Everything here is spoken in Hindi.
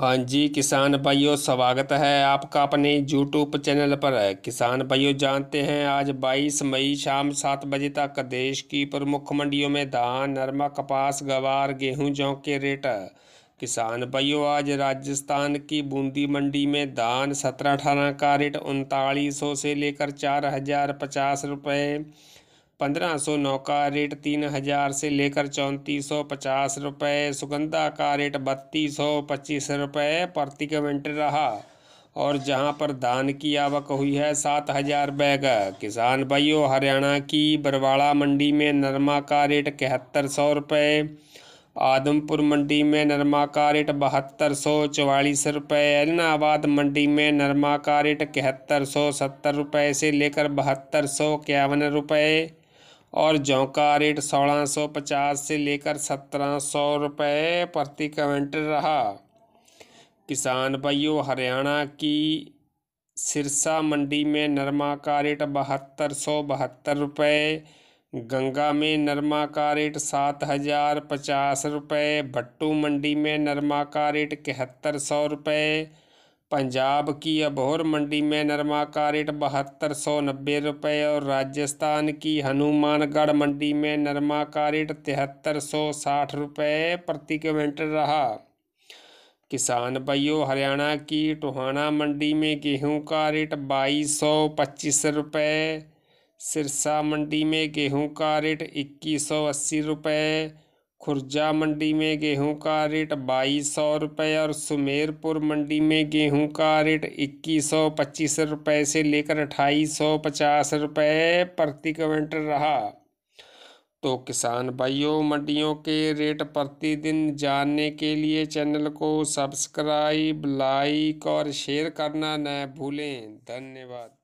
हाँ जी किसान भाइयों स्वागत है आपका अपने यूट्यूब चैनल पर किसान भाइयों जानते हैं आज 22 मई शाम सात बजे तक देश की प्रमुख मंडियों में धान नरमा कपास गवार गेहूं जौ के रेट किसान भाइयों आज राजस्थान की बूंदी मंडी में धान सत्रह अठारह का रेट उनतालीस सौ से लेकर चार हज़ार पचास रुपये नौ का रेट तीन हज़ार से लेकर चौंतीस सौ पचास रुपये सुगंधा का रेट बत्तीस सौ पच्चीस रुपये प्रति क्विंटल रहा और जहां पर धान की आवक हुई है सात हज़ार बैग किसान भाइयों हरियाणा की बरवाड़ा मंडी में नरमा का रेट इकहत्तर सौ रुपये आदमपुर मंडी में नरमा का रेट बहत्तर सौ चवालीस रुपये एलनाबाद मंडी में नरमा का रेट इकहत्तर सौ सत्तर रुपये से लेकर बहत्तर सौ इक्यावन रुपये और जौ का रेट 1650 से लेकर 1700 रुपये प्रति क्विंटल रहा किसान भाइयों हरियाणा की सिरसा मंडी में नरमा का रेट बहत्तर सौ बहत्तर रुपये गंगा में नरमा का रेट सात हज़ार पचास रुपये भट्टू मंडी में नरमा का रेट इकहत्तर सौ रुपये पंजाब की अबोहर मंडी में नरमा का रेट बहत्तर सौ नब्बे रुपये और राजस्थान की हनुमानगढ़ मंडी में नरमा का रेट तिहत्तर सौ साठ रुपये प्रति क्विंटल रहा किसान भाइयों हरियाणा की टोहाना मंडी में गेहूं का रेट बाईस सौ पच्चीस रुपये सिरसा मंडी में गेहूं का रेट इक्कीस सौ अस्सी रुपये खुर्जा मंडी में गेहूं का रेट बाईस सौ रुपये और सुमेरपुर मंडी में गेहूं का रेट इक्कीस सौ पच्चीस रुपये से लेकर अट्ठाईस सौ पचास रुपये प्रति क्विंटल रहा तो किसान भाइयों मंडियों के रेट प्रतिदिन जानने के लिए चैनल को सब्सक्राइब लाइक और शेयर करना न भूलें धन्यवाद